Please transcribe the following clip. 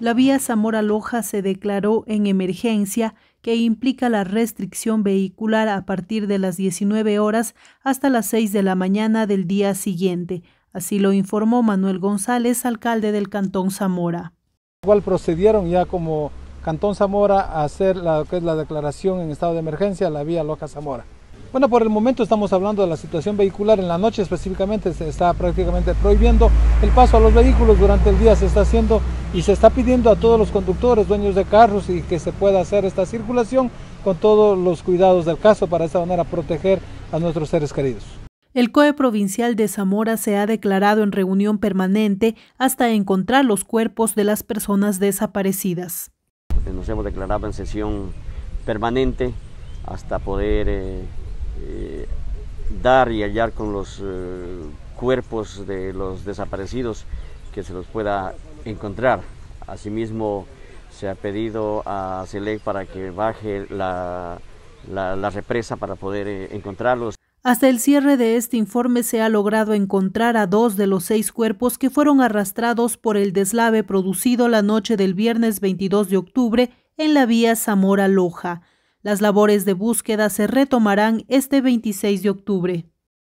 la vía Zamora Loja se declaró en emergencia que implica la restricción vehicular a partir de las 19 horas hasta las 6 de la mañana del día siguiente. Así lo informó Manuel González, alcalde del Cantón Zamora. Igual procedieron ya como Cantón Zamora a hacer la, declaración en estado de emergencia la vía Loja Zamora. Bueno, por el momento estamos hablando de la situación vehicular. En la noche específicamente se está prácticamente prohibiendo el paso a los vehículos. Durante el día se está haciendo y se está pidiendo a todos los conductores, dueños de carros y que se pueda hacer esta circulación con todos los cuidados del caso para de esta manera proteger a nuestros seres queridos. El COE provincial de Zamora se ha declarado en reunión permanente hasta encontrar los cuerpos de las personas desaparecidas. Nos hemos declarado en sesión permanente hasta poder eh, eh, dar y hallar con los eh, cuerpos de los desaparecidos que se los pueda encontrar. Asimismo, se ha pedido a CELEC para que baje la, represa para poder eh, encontrarlos. Hasta el cierre de este informe se ha logrado encontrar a dos de los seis cuerpos que fueron arrastrados por el deslave producido la noche del viernes 22 de octubre en la vía Zamora-Loja. Las labores de búsqueda se retomarán este 26 de octubre.